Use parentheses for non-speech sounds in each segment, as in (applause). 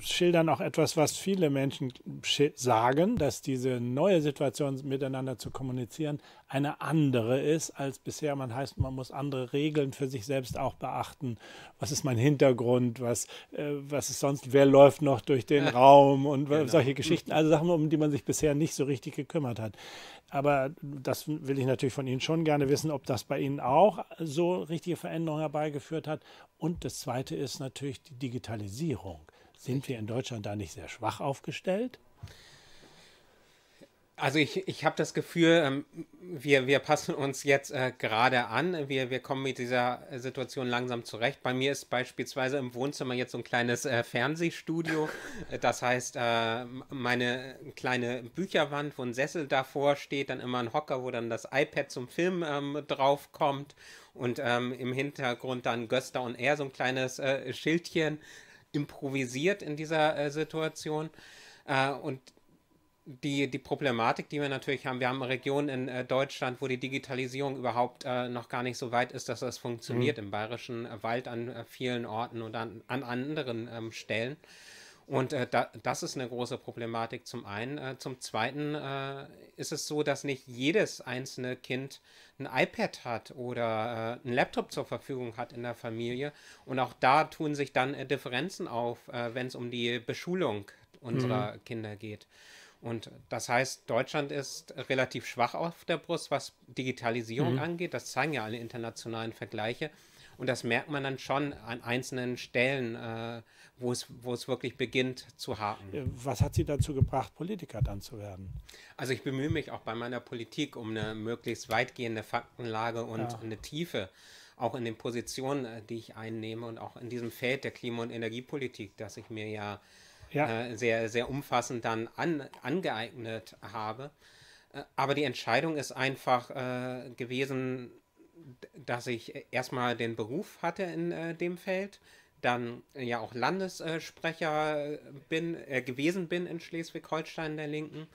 schildern auch etwas, was viele Menschen sagen, dass diese neue Situation, miteinander zu kommunizieren, eine andere ist als bisher. Man heißt, man muss andere Regeln für sich selbst auch beachten. Was ist mein Hintergrund? Was, äh, was ist sonst? Wer läuft noch durch den Raum? Und genau. solche Geschichten. Also Sachen, um die man sich bisher nicht so richtig gekümmert hat. Aber das will ich natürlich von Ihnen schon gerne wissen, ob das bei Ihnen auch so richtige Veränderungen herbeigeführt hat. Und das Zweite ist natürlich die Digitalisierung. Sind wir in Deutschland da nicht sehr schwach aufgestellt? Also ich, ich habe das Gefühl, ähm, wir, wir passen uns jetzt äh, gerade an. Wir, wir kommen mit dieser Situation langsam zurecht. Bei mir ist beispielsweise im Wohnzimmer jetzt so ein kleines äh, Fernsehstudio. (laughs) Das heißt, äh, meine kleine Bücherwand, wo ein Sessel davor steht, dann immer ein Hocker, wo dann das iPad zum Film ähm, draufkommt und ähm, im Hintergrund dann Göster und er so ein kleines äh, Schildchen, improvisiert in dieser äh, Situation. Äh, und die, die Problematik, die wir natürlich haben, wir haben Regionen in äh, Deutschland, wo die Digitalisierung überhaupt äh, noch gar nicht so weit ist, dass das funktioniert, mhm. im bayerischen äh, Wald an äh, vielen Orten und an, an anderen ähm, Stellen. Und äh, da, das ist eine große Problematik zum einen. Äh, zum zweiten äh, ist es so, dass nicht jedes einzelne Kind ein iPad hat oder äh, einen Laptop zur Verfügung hat in der Familie. Und auch da tun sich dann äh, Differenzen auf, äh, wenn es um die Beschulung unserer mhm. Kinder geht. Und das heißt, Deutschland ist relativ schwach auf der Brust, was Digitalisierung mhm. angeht. Das zeigen ja alle internationalen Vergleiche. Und das merkt man dann schon an einzelnen Stellen, äh, wo es, wo es wirklich beginnt zu haken. Äh, was hat Sie dazu gebracht, Politiker dann zu werden? Also ich bemühe mich auch bei meiner Politik um eine möglichst weitgehende Faktenlage und ja. eine Tiefe, auch in den Positionen, äh, die ich einnehme und auch in diesem Feld der Klima- und Energiepolitik, das ich mir ja, ja. Äh, sehr, sehr umfassend dann an, angeeignet habe. Äh, aber die Entscheidung ist einfach äh, gewesen, dass ich äh, erstmal den Beruf hatte in äh, dem Feld, dann äh, ja auch Landessprecher äh, bin, äh, gewesen bin in Schleswig-Holstein der Linken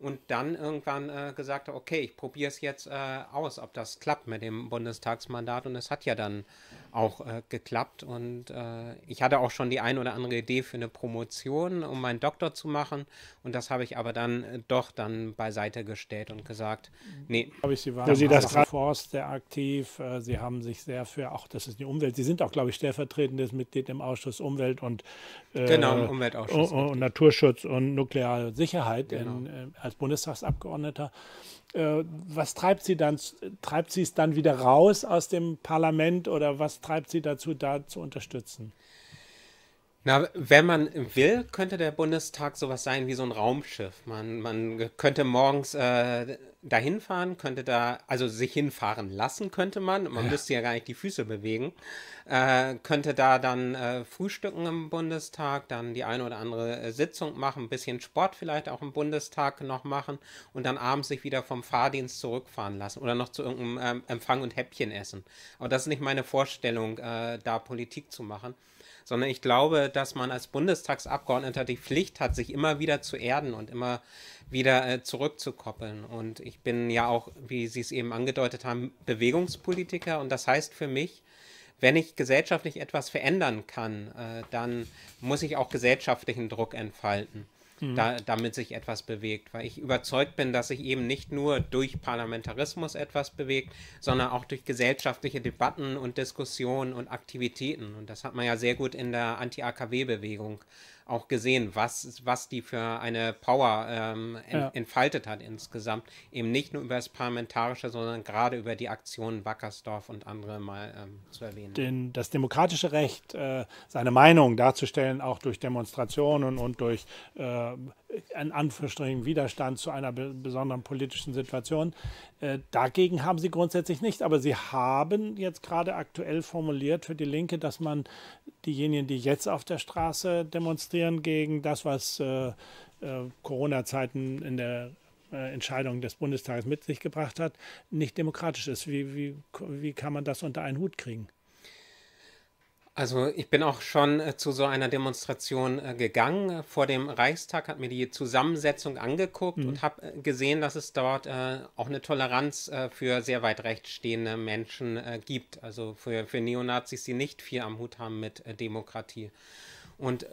und dann irgendwann äh, gesagt hat, okay, ich probiere es jetzt äh, aus, ob das klappt mit dem Bundestagsmandat. Und es hat ja dann auch äh, geklappt. Und äh, ich hatte auch schon die ein oder andere Idee für eine Promotion, um meinen Doktor zu machen. Und das habe ich aber dann äh, doch dann beiseite gestellt und gesagt, nee. Glaube ich, Sie waren Sie das sehr aktiv. Äh, Sie haben sich sehr für, auch das ist die Umwelt, Sie sind auch, glaube ich, stellvertretendes Mitglied im Ausschuss Umwelt und, genau, Umweltausschuss und, und Naturschutz und nukleare Sicherheit genau. in, als Bundestagsabgeordneter. Äh, was treibt sie dann? Treibt sie es dann wieder raus aus dem Parlament oder was treibt sie dazu, da zu unterstützen? Na, wenn man will, könnte der Bundestag sowas sein wie so ein Raumschiff. Man, man könnte morgens äh, dahin fahren, könnte da, also sich hinfahren lassen könnte man, man ja. müsste ja gar nicht die Füße bewegen, äh, könnte da dann äh, frühstücken im Bundestag, dann die eine oder andere äh, Sitzung machen, ein bisschen Sport vielleicht auch im Bundestag noch machen und dann abends sich wieder vom Fahrdienst zurückfahren lassen oder noch zu irgendeinem ähm, Empfang und Häppchen essen. Aber das ist nicht meine Vorstellung, äh, da Politik zu machen sondern ich glaube, dass man als Bundestagsabgeordneter die Pflicht hat, sich immer wieder zu erden und immer wieder äh, zurückzukoppeln. Und ich bin ja auch, wie Sie es eben angedeutet haben, Bewegungspolitiker und das heißt für mich, wenn ich gesellschaftlich etwas verändern kann, äh, dann muss ich auch gesellschaftlichen Druck entfalten mhm. da, damit sich etwas bewegt. Weil ich überzeugt bin, dass sich eben nicht nur durch Parlamentarismus etwas bewegt, sondern auch durch gesellschaftliche Debatten und Diskussionen und Aktivitäten. Und das hat man ja sehr gut in der Anti-AKW-Bewegung auch gesehen, was, was die für eine Power ähm, en, ja. entfaltet hat insgesamt. Eben nicht nur über das Parlamentarische, sondern gerade über die Aktionen Wackersdorf und andere mal ähm, zu erwähnen. Den, das demokratische Recht, äh, seine Meinung darzustellen, auch durch Demonstrationen und durch äh, in Anführungsstrichen Widerstand zu einer besonderen politischen Situation. Äh, dagegen haben sie grundsätzlich nichts. Aber sie haben jetzt gerade aktuell formuliert für die Linke, dass man diejenigen, die jetzt auf der Straße demonstrieren gegen das, was äh, äh, Corona-Zeiten in der Entscheidung des Bundestages mit sich gebracht hat, nicht demokratisch ist. Wie, wie, wie kann man das unter einen Hut kriegen? Also ich bin auch schon äh, zu so einer Demonstration äh, gegangen. Äh, vor dem Reichstag hat mir die Zusammensetzung angeguckt mhm. und habe gesehen, dass es dort auch eine Toleranz für sehr weit rechts stehende Menschen gibt. Also für, für Neonazis, die nicht viel am Hut haben mit Demokratie. Und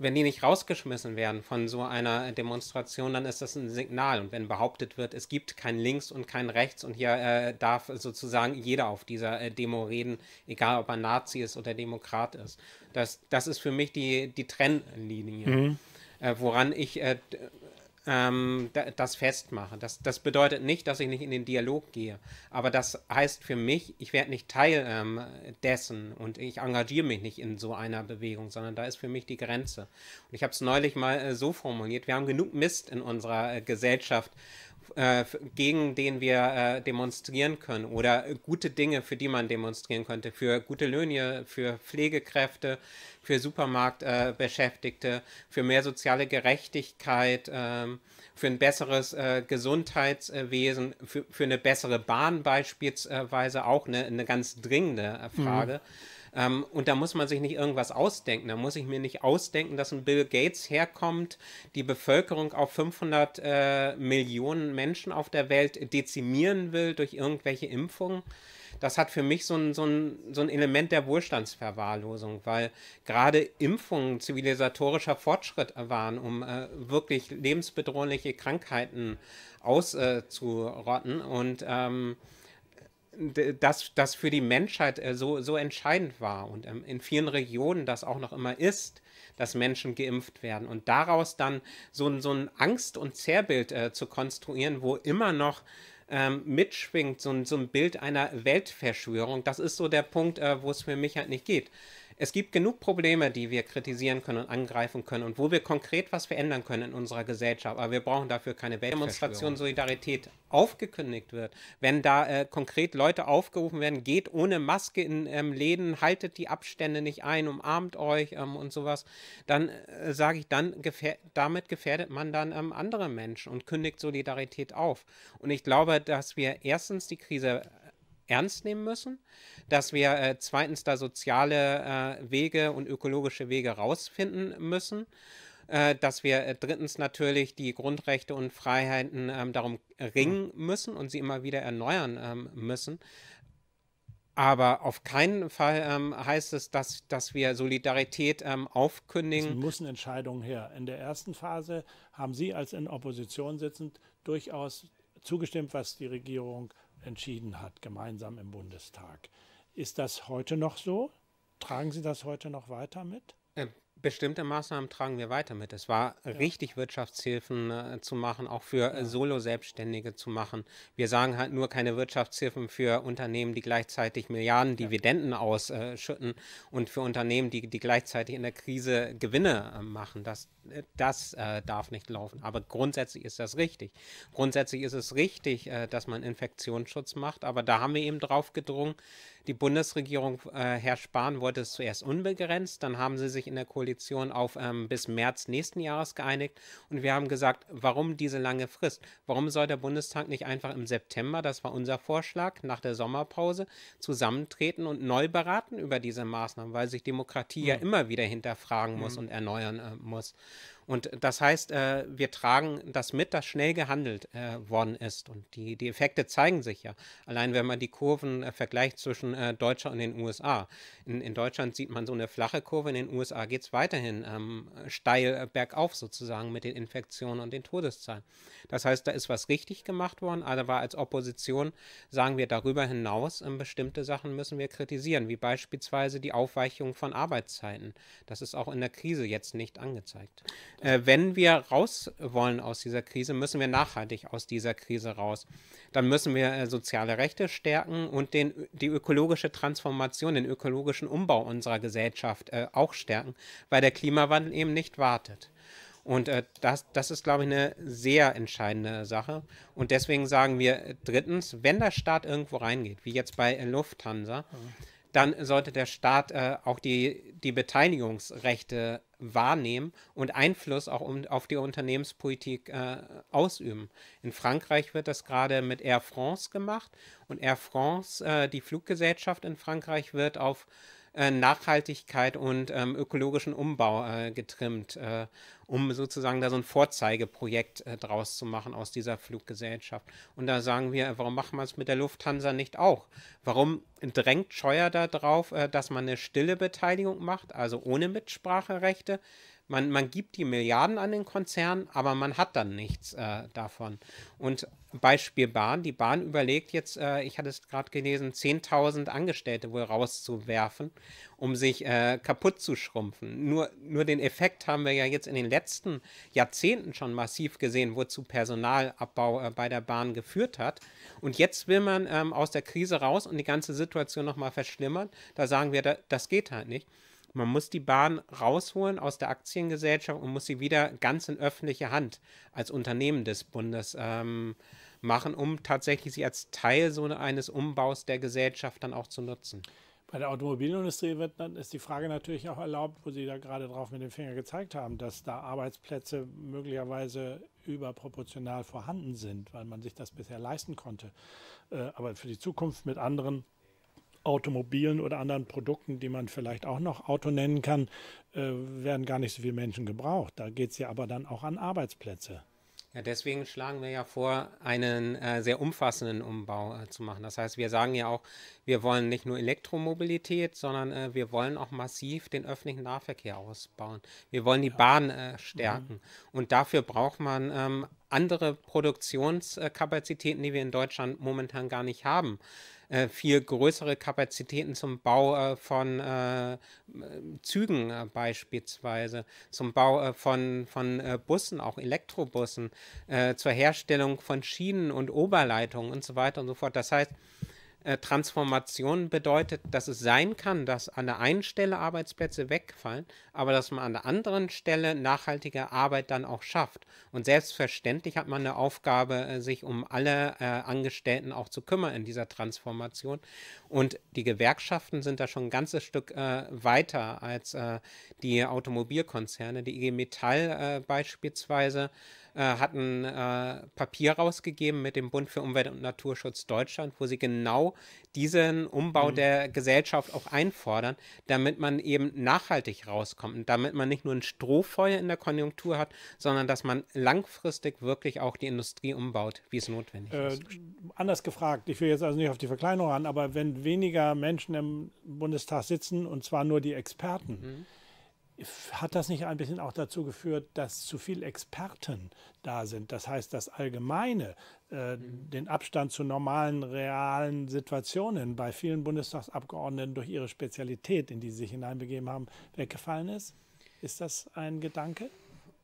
wenn die nicht rausgeschmissen werden von so einer Demonstration, dann ist das ein Signal. Und wenn behauptet wird, es gibt kein Links und kein Rechts und hier äh, darf sozusagen jeder auf dieser äh, Demo reden, egal ob er Nazi ist oder Demokrat ist. Das, das ist für mich die, die Trennlinie, mhm. äh, woran ich äh, ähm, das festmache. Das, das bedeutet nicht, dass ich nicht in den Dialog gehe, aber das heißt für mich, ich werde nicht Teil ähm, dessen und ich engagiere mich nicht in so einer Bewegung, sondern da ist für mich die Grenze. Und ich habe es neulich mal äh, so formuliert, wir haben genug Mist in unserer äh, Gesellschaft, äh, gegen den wir äh, demonstrieren können oder gute Dinge, für die man demonstrieren könnte, für gute Löhne, für Pflegekräfte, für Supermarktbeschäftigte, äh, für mehr soziale Gerechtigkeit, ähm, für ein besseres äh, Gesundheitswesen, für, für, eine bessere Bahn beispielsweise, auch eine, eine ganz dringende mhm. Frage. Mhm. Ähm, und da muss man sich nicht irgendwas ausdenken. Da muss ich mir nicht ausdenken, dass ein Bill Gates herkommt, die Bevölkerung auf 500 äh, Millionen Menschen auf der Welt dezimieren will durch irgendwelche Impfungen das hat für mich so ein, so, ein, so ein Element der Wohlstandsverwahrlosung, weil gerade Impfungen zivilisatorischer Fortschritt waren, um äh, wirklich lebensbedrohliche Krankheiten auszurotten. Äh, und ähm, das, das für die Menschheit äh, so, so entscheidend war und ähm, in vielen Regionen das auch noch immer ist, dass Menschen geimpft werden. Und daraus dann so, so ein Angst- und Zerrbild äh, zu konstruieren, wo immer noch ähm, mitschwingt, so, so ein Bild einer Weltverschwörung, das ist so der Punkt, äh, wo es für mich halt nicht geht. Es gibt genug Probleme, die wir kritisieren können und angreifen können und wo wir konkret was verändern können in unserer Gesellschaft. Aber wir brauchen dafür keine Weltdemonstration Solidarität aufgekündigt wird. Wenn da äh, konkret Leute aufgerufen werden, geht ohne Maske in ähm, Läden, haltet die Abstände nicht ein, umarmt euch ähm, und sowas, dann äh, sage ich, dann gefähr damit gefährdet man dann ähm, andere Menschen und kündigt Solidarität auf. Und ich glaube, dass wir erstens die Krise ernst nehmen müssen, dass wir äh, zweitens da soziale äh, Wege und ökologische Wege rausfinden müssen, äh, dass wir äh, drittens natürlich die Grundrechte und Freiheiten ähm, darum ringen müssen und sie immer wieder erneuern ähm, müssen. Aber auf keinen Fall ähm, heißt es, dass, dass wir Solidarität ähm, aufkündigen. Es müssen Entscheidungen her. In der ersten Phase haben Sie als in Opposition sitzend durchaus zugestimmt, was die Regierung entschieden hat, gemeinsam im Bundestag. Ist das heute noch so? Tragen Sie das heute noch weiter mit? Ähm, bestimmte Maßnahmen tragen wir weiter mit. Es war ja. richtig, Wirtschaftshilfen äh, zu machen, auch für äh, Solo-Selbstständige zu machen. Wir sagen halt nur keine Wirtschaftshilfen für Unternehmen, die gleichzeitig Milliarden Dividenden ja. ausschütten äh, und für Unternehmen, die, die gleichzeitig in der Krise äh, Gewinne äh, machen. Das, äh, das darf nicht laufen. Aber grundsätzlich ist das richtig. Grundsätzlich ist es richtig, dass man Infektionsschutz macht. Aber da haben wir eben drauf gedrungen, die Bundesregierung, äh, Herr Spahn, wollte es zuerst unbegrenzt. Dann haben sie sich in der Koalition auf ähm, bis März nächsten Jahres geeinigt. Und wir haben gesagt, warum diese lange Frist? Warum soll der Bundestag nicht einfach im September, das war unser Vorschlag, nach der Sommerpause zusammentreten und neu beraten über diese Maßnahmen, weil sich Demokratie mhm. ja hm. immer wieder hinterfragen muss mhm. und erneuern äh, muss. Und das heißt, äh, wir tragen das mit, das schnell gehandelt äh, worden ist. Und die, die Effekte zeigen sich ja. Allein wenn man die Kurven äh, vergleicht zwischen äh, Deutschland und den USA. In, in Deutschland sieht man so eine flache Kurve, in den USA geht es weiterhin ähm, steil äh, bergauf sozusagen mit den Infektionen und den Todeszahlen. Das heißt, da ist was richtig gemacht worden, aber als Opposition sagen wir darüber hinaus, ähm, bestimmte Sachen müssen wir kritisieren, wie beispielsweise die Aufweichung von Arbeitszeiten. Das ist auch in der Krise jetzt nicht angezeigt äh, wenn wir raus wollen aus dieser Krise, müssen wir nachhaltig aus dieser Krise raus. Dann müssen wir äh, soziale Rechte stärken und den, die ökologische Transformation, den ökologischen Umbau unserer Gesellschaft äh, auch stärken, weil der Klimawandel eben nicht wartet. Und äh, das, das ist, glaube ich, eine sehr entscheidende Sache. Und deswegen sagen wir äh, drittens, wenn der Staat irgendwo reingeht, wie jetzt bei äh, Lufthansa, mhm dann sollte der Staat äh, auch die, die Beteiligungsrechte wahrnehmen und Einfluss auch um, auf die Unternehmenspolitik äh, ausüben. In Frankreich wird das gerade mit Air France gemacht und Air France, äh, die Fluggesellschaft in Frankreich, wird auf äh, Nachhaltigkeit und ähm, ökologischen Umbau äh, getrimmt. Äh, um sozusagen da so ein Vorzeigeprojekt äh, draus zu machen aus dieser Fluggesellschaft. Und da sagen wir, warum machen wir es mit der Lufthansa nicht auch? Warum drängt Scheuer darauf, äh, dass man eine stille Beteiligung macht, also ohne Mitspracherechte? Man, man gibt die Milliarden an den Konzern, aber man hat dann nichts äh, davon. Und Beispiel Bahn, die Bahn überlegt jetzt, äh, ich hatte es gerade gelesen, 10.000 Angestellte wohl rauszuwerfen um sich äh, kaputt zu schrumpfen. Nur, nur den Effekt haben wir ja jetzt in den letzten Jahrzehnten schon massiv gesehen, wozu Personalabbau äh, bei der Bahn geführt hat. Und jetzt will man ähm, aus der Krise raus und die ganze Situation nochmal verschlimmern. Da sagen wir, da, das geht halt nicht. Man muss die Bahn rausholen aus der Aktiengesellschaft und muss sie wieder ganz in öffentliche Hand als Unternehmen des Bundes ähm, machen, um tatsächlich sie als Teil so eines Umbaus der Gesellschaft dann auch zu nutzen. Bei der Automobilindustrie wird, ist die Frage natürlich auch erlaubt, wo Sie da gerade drauf mit dem Finger gezeigt haben, dass da Arbeitsplätze möglicherweise überproportional vorhanden sind, weil man sich das bisher leisten konnte. Äh, aber für die Zukunft mit anderen Automobilen oder anderen Produkten, die man vielleicht auch noch Auto nennen kann, äh, werden gar nicht so viele Menschen gebraucht. Da geht es ja aber dann auch an Arbeitsplätze. Ja, deswegen schlagen wir ja vor, einen äh, sehr umfassenden Umbau äh, zu machen. Das heißt, wir sagen ja auch, wir wollen nicht nur Elektromobilität, sondern äh, wir wollen auch massiv den öffentlichen Nahverkehr ausbauen. Wir wollen die ja. Bahn äh, mhm. stärken. Mhm. Und dafür braucht man ähm, andere Produktionskapazitäten, die wir in Deutschland momentan gar nicht haben. Äh, viel größere Kapazitäten zum Bau äh, von äh, Zügen äh, beispielsweise, zum Bau äh, von, von Bussen, auch Elektrobussen, zur Herstellung von Schienen und Oberleitungen und so weiter und so fort. Das heißt, äh, Transformation bedeutet, dass es sein kann, dass an der einen Stelle Arbeitsplätze wegfallen, aber dass man an der anderen Stelle nachhaltige Arbeit dann auch schafft. Und selbstverständlich hat man eine Aufgabe, äh, sich um alle äh, Angestellten auch zu kümmern in dieser Transformation. Und die Gewerkschaften sind da schon ein ganzes Stück äh, weiter als äh, die Automobilkonzerne. Die IG e Metall beispielsweise äh, hat ein äh, Papier rausgegeben mit dem Bund für Umwelt und Naturschutz Deutschland, wo sie genau diesen Umbau mhm. der Gesellschaft auch einfordern, damit man eben nachhaltig rauskommt und damit man nicht nur ein Strohfeuer in der Konjunktur hat, sondern dass man langfristig wirklich auch die Industrie umbaut, wie es notwendig äh, ist. Anders gefragt, ich will jetzt also nicht auf die Verkleinerung ran, aber wenn weniger Menschen im Bundestag sitzen und zwar nur die Experten, mhm hat das nicht ein bisschen auch dazu geführt, dass zu viele Experten da sind? Das heißt, das Allgemeine, äh, mhm. den Abstand zu normalen, realen Situationen bei vielen Bundestagsabgeordneten durch ihre Spezialität, in die sie sich hineinbegeben haben, weggefallen ist? Ist das ein Gedanke?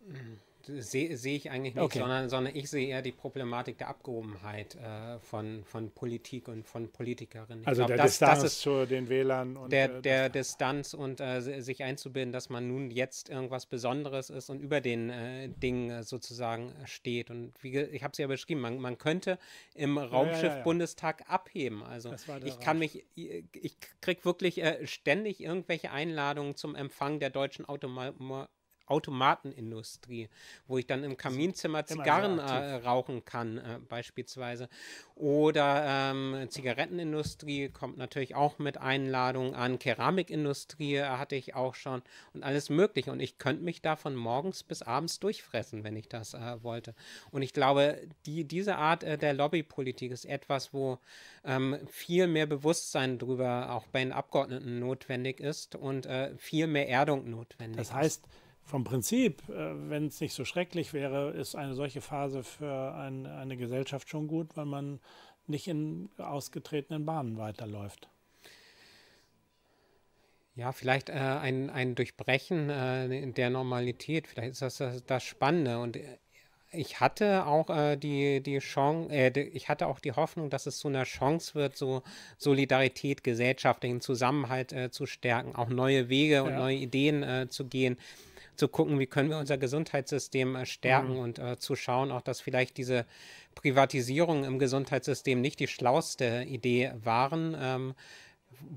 Mhm sehe seh ich eigentlich nicht, okay. sondern, sondern, ich sehe eher die Problematik der Abgehobenheit äh, von, von Politik und von Politikerinnen. Ich also glaub, der das, Distanz das zu den Wählern. Und, der, äh, der Distanz und äh, sich einzubilden, dass man nun jetzt irgendwas Besonderes ist und über den äh, Dingen äh, sozusagen steht. Und wie, ich habe es ja beschrieben, man, man könnte im Raumschiff ja, ja, ja, Bundestag abheben. Also ich kann Rausch. mich, ich kriege wirklich äh, ständig irgendwelche Einladungen zum Empfang der deutschen Automobil. Automatenindustrie, wo ich dann im Kaminzimmer Zigarren äh, rauchen kann, äh, beispielsweise. Oder ähm, Zigarettenindustrie kommt natürlich auch mit Einladungen an. Keramikindustrie äh, hatte ich auch schon und alles Mögliche. Und ich könnte mich da von morgens bis abends durchfressen, wenn ich das äh, wollte. Und ich glaube, die, diese Art äh, der Lobbypolitik ist etwas, wo ähm, viel mehr Bewusstsein drüber auch bei den Abgeordneten notwendig ist und äh, viel mehr Erdung notwendig ist. das heißt, ist vom Prinzip, äh, wenn es nicht so schrecklich wäre, ist eine solche Phase für ein, eine Gesellschaft schon gut, weil man nicht in ausgetretenen Bahnen weiterläuft. Ja, vielleicht äh, ein, ein Durchbrechen äh, der Normalität, vielleicht ist das das, das Spannende. Und äh, ich hatte auch äh, die, die Chance, äh, die, ich hatte auch die Hoffnung, dass es zu einer Chance wird, so Solidarität, gesellschaftlichen Zusammenhalt äh, zu stärken, auch neue Wege ja. und neue Ideen äh, zu gehen zu gucken, wie können wir unser Gesundheitssystem äh, stärken mhm. und äh, zu schauen, auch dass vielleicht diese Privatisierungen im Gesundheitssystem nicht die schlauste Idee waren. Ähm,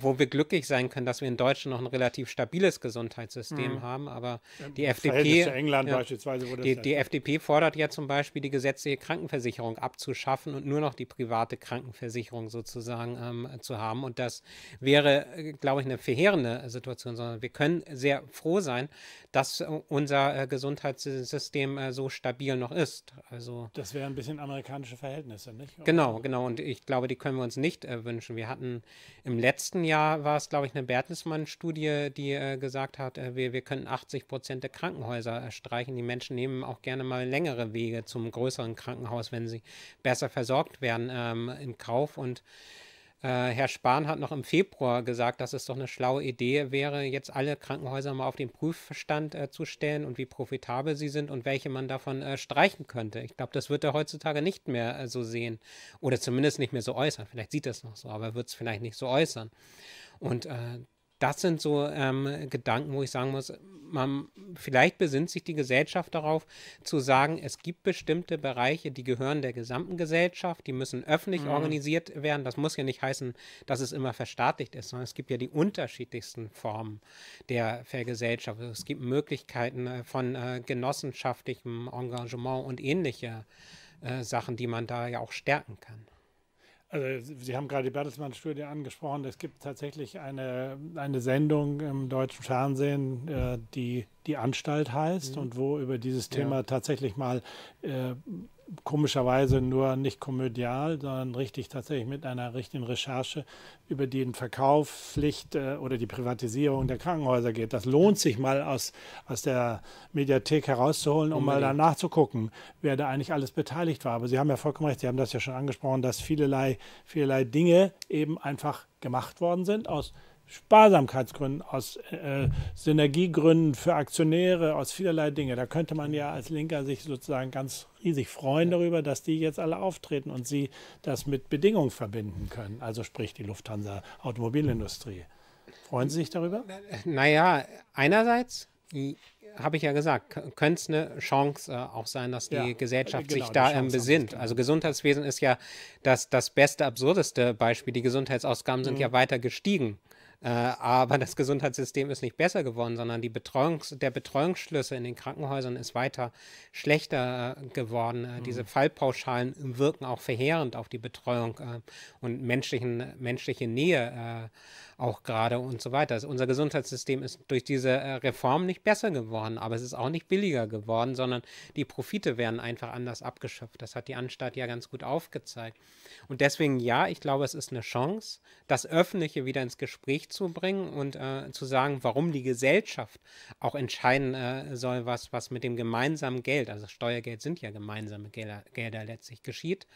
wo wir glücklich sein können, dass wir in Deutschland noch ein relativ stabiles Gesundheitssystem mhm. haben. Aber die FDP, England ja, beispielsweise, wo das die, die FDP fordert ja zum Beispiel, die gesetzliche Krankenversicherung abzuschaffen und nur noch die private Krankenversicherung sozusagen ähm, zu haben. Und das wäre, äh, glaube ich, eine verheerende Situation, sondern wir können sehr froh sein, dass äh, unser äh, Gesundheitssystem äh, so stabil noch ist. Also, das wären ein bisschen amerikanische Verhältnisse, nicht? Genau, genau. Und ich glaube, die können wir uns nicht äh, wünschen. Wir hatten im letzten letzten Jahr war es, glaube ich, eine Bertelsmann-Studie, die äh, gesagt hat, äh, wir, wir können 80 Prozent der Krankenhäuser äh, streichen. Die Menschen nehmen auch gerne mal längere Wege zum größeren Krankenhaus, wenn sie besser versorgt werden, ähm, in Kauf. Und äh, Herr Spahn hat noch im Februar gesagt, dass es doch eine schlaue Idee wäre, jetzt alle Krankenhäuser mal auf den Prüfstand äh, zu stellen und wie profitabel sie sind und welche man davon äh, streichen könnte. Ich glaube, das wird er heutzutage nicht mehr äh, so sehen oder zumindest nicht mehr so äußern. Vielleicht sieht er es noch so, aber er wird es vielleicht nicht so äußern. Und äh, das sind so ähm, Gedanken, wo ich sagen muss, man, vielleicht besinnt sich die Gesellschaft darauf, zu sagen, es gibt bestimmte Bereiche, die gehören der gesamten Gesellschaft, die müssen öffentlich mhm. organisiert werden. Das muss ja nicht heißen, dass es immer verstaatlicht ist, sondern es gibt ja die unterschiedlichsten Formen der Vergesellschaft. Es gibt Möglichkeiten äh, von äh, genossenschaftlichem Engagement und ähnliche äh, Sachen, die man da ja auch stärken kann. Also Sie haben gerade die Bertelsmann-Studie angesprochen. Es gibt tatsächlich eine, eine Sendung im deutschen Fernsehen, äh, die die Anstalt heißt mhm. und wo über dieses Thema ja. tatsächlich mal äh, komischerweise nur nicht komödial, sondern richtig tatsächlich mit einer richtigen Recherche über den Verkaufspflicht äh, oder die Privatisierung der Krankenhäuser geht. Das lohnt sich mal aus, aus der Mediathek herauszuholen, um mal danach zu gucken, wer da eigentlich alles beteiligt war. Aber Sie haben ja vollkommen recht, Sie haben das ja schon angesprochen, dass vielerlei, vielerlei Dinge eben einfach gemacht worden sind aus Sparsamkeitsgründen, aus äh, äh, Synergiegründen für Aktionäre, aus vielerlei Dinge. Da könnte man ja als Linker sich sozusagen ganz riesig freuen darüber, dass die jetzt alle auftreten und sie das mit Bedingungen verbinden können. Also sprich die Lufthansa Automobilindustrie. Freuen Sie sich darüber? Naja, einerseits habe ich ja gesagt, könnte es eine Chance äh, auch sein, dass die ja, Gesellschaft genau, sich da ähm, besinnt. Genau. Also Gesundheitswesen ist ja das, das beste, absurdeste Beispiel. Die Gesundheitsausgaben mhm. sind ja weiter gestiegen äh, aber das Gesundheitssystem ist nicht besser geworden, sondern die Betreuungs-, der Betreuungsschlüssel in den Krankenhäusern ist weiter schlechter äh, geworden. Äh, mhm. Diese Fallpauschalen wirken auch verheerend auf die Betreuung äh, und menschlichen, menschliche Nähe äh, auch gerade und so weiter. Also unser Gesundheitssystem ist durch diese äh, Reform nicht besser geworden, aber es ist auch nicht billiger geworden, sondern die Profite werden einfach anders abgeschöpft. Das hat die Anstalt ja ganz gut aufgezeigt. Und deswegen ja, ich glaube, es ist eine Chance, das Öffentliche wieder ins Gespräch zu bringen und äh, zu sagen, warum die Gesellschaft auch entscheiden äh, soll, was, was mit dem gemeinsamen Geld, also Steuergeld sind ja gemeinsame Gelder, Gelder letztlich geschieht.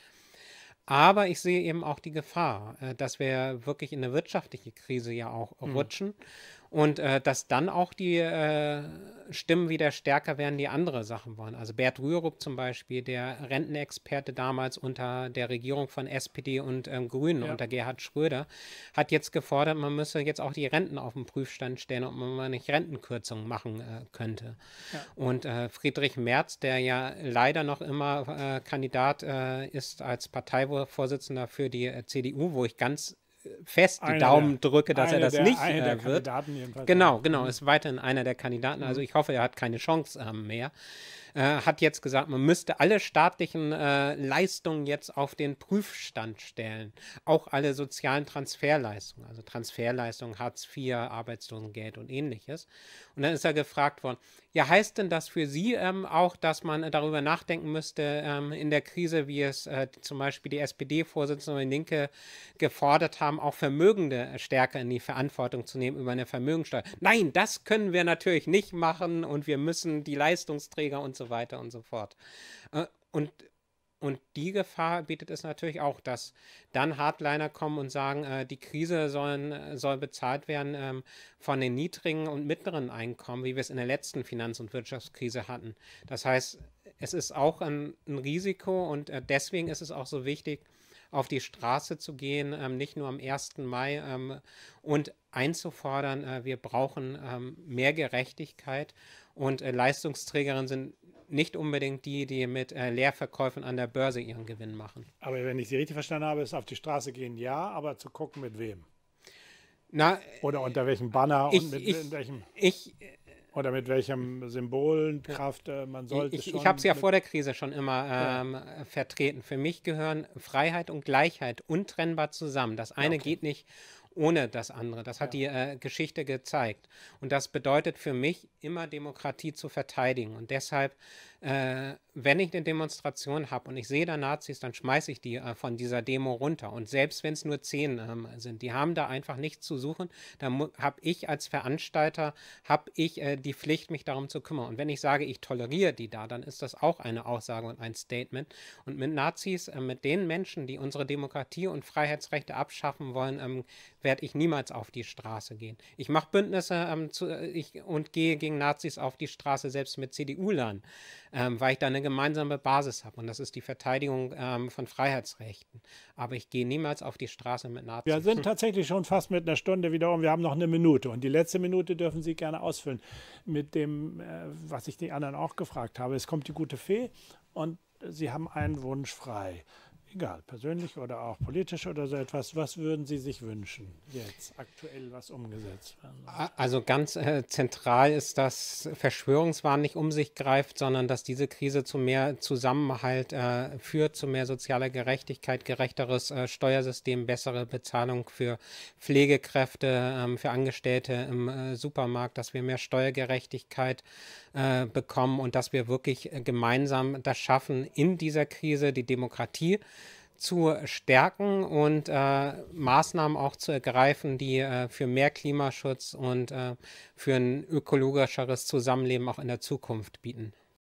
Aber ich sehe eben auch die Gefahr, äh, dass wir wirklich in eine wirtschaftliche Krise ja auch mhm. rutschen. Mhm. Und äh, dass dann auch die äh, Stimmen wieder stärker werden, die andere Sachen wollen. Also Bert Rührup zum Beispiel, der Rentenexperte damals unter der Regierung von SPD und ähm, Grünen, ja. unter Gerhard Schröder, hat jetzt gefordert, man müsse jetzt auch die Renten auf den Prüfstand stellen, ob man nicht Rentenkürzungen machen äh, könnte. Ja. Und äh, Friedrich Merz, der ja leider noch immer äh, Kandidat äh, ist als Parteivorsitzender für die CDU, wo ich ganz fest die Daumen der, drücke, dass er das der, nicht äh, wird. Genau, genau, mhm. ist weiterhin einer der Kandidaten. Also mhm. ich hoffe, er hat keine Chance äh, mehr. Äh, hat jetzt gesagt, man müsste alle staatlichen äh, Leistungen jetzt auf den Prüfstand stellen. Auch alle sozialen Transferleistungen, also Transferleistungen, Hartz IV, Arbeitslosengeld und ähnliches. Und dann ist er gefragt worden, ja, heißt denn das für Sie ähm, auch, dass man darüber nachdenken müsste, ähm, in der Krise, wie es äh, zum Beispiel die SPD-Vorsitzende und die Linke gefordert haben, auch Vermögende äh, stärker in die Verantwortung zu nehmen über eine Vermögensteuer? Nein, das können wir natürlich nicht machen und wir müssen die Leistungsträger und so so weiter und so fort. Äh, und, und die Gefahr bietet es natürlich auch, dass dann Hardliner kommen und sagen, äh, die Krise sollen, äh, soll bezahlt werden ähm, von den niedrigen und mittleren Einkommen, wie wir es in der letzten Finanz- und Wirtschaftskrise hatten. Das heißt, es ist auch ein, ein Risiko und deswegen ist es auch so wichtig, auf die Straße zu gehen, ähm, nicht nur am 1. Mai ähm, und einzufordern, äh, wir brauchen ähm, mehr Gerechtigkeit und äh, Leistungsträgerinnen sind nicht unbedingt die, die mit äh, Leerverkäufen an der Börse ihren Gewinn machen. Aber wenn ich Sie richtig verstanden habe, ist auf die Straße gehen ja, aber zu gucken, mit wem. Na, Oder unter welchem Banner ich, und mit ich, welchem. Ich, äh, oder mit welchem Symbolenkraft ja. Äh, man sollte. Ich, ich, ich habe es ja vor der Krise schon immer ähm, ja. vertreten. Für mich gehören Freiheit und Gleichheit untrennbar zusammen. Das eine ja, okay. geht nicht ohne das andere. Das hat ja. die äh, Geschichte gezeigt. Und das bedeutet für mich, immer Demokratie zu verteidigen. Und deshalb äh, wenn ich eine Demonstration habe und ich sehe da Nazis, dann schmeiße ich die äh, von dieser Demo runter. Und selbst wenn es nur zehn ähm, sind, die haben da einfach nichts zu suchen. dann habe ich als Veranstalter, habe ich äh, die Pflicht, mich darum zu kümmern. Und wenn ich sage, ich toleriere die da, dann ist das auch eine Aussage und ein Statement. Und mit Nazis, äh, mit den Menschen, die unsere Demokratie und Freiheitsrechte abschaffen wollen, ähm, werde ich niemals auf die Straße gehen. Ich mache Bündnisse ähm, zu, äh, ich, und gehe gegen Nazis auf die Straße, selbst mit CDU-Lern ähm, weil ich da eine gemeinsame Basis habe und das ist die Verteidigung ähm, von Freiheitsrechten. Aber ich gehe niemals auf die Straße mit Nazis. Wir sind (laughs) tatsächlich schon fast mit einer Stunde wiederum. Wir haben noch eine Minute und die letzte Minute dürfen Sie gerne ausfüllen mit dem, äh, was ich die anderen auch gefragt habe. Es kommt die gute Fee und Sie haben einen Wunsch frei egal, persönlich oder auch politisch oder so etwas, was würden Sie sich wünschen jetzt aktuell, was umgesetzt werden? Also ganz äh, zentral ist, dass Verschwörungswahn nicht um sich greift, sondern dass diese Krise zu mehr Zusammenhalt äh, führt, zu mehr sozialer Gerechtigkeit, gerechteres äh, Steuersystem, bessere Bezahlung für Pflegekräfte, ähm, für Angestellte im äh, Supermarkt, dass wir mehr Steuergerechtigkeit äh, bekommen und dass wir wirklich äh, gemeinsam das schaffen, in dieser Krise die Demokratie zu stärken und äh, Maßnahmen auch zu ergreifen, die äh, für mehr Klimaschutz und äh, für ein ökologischeres Zusammenleben auch in der Zukunft bieten.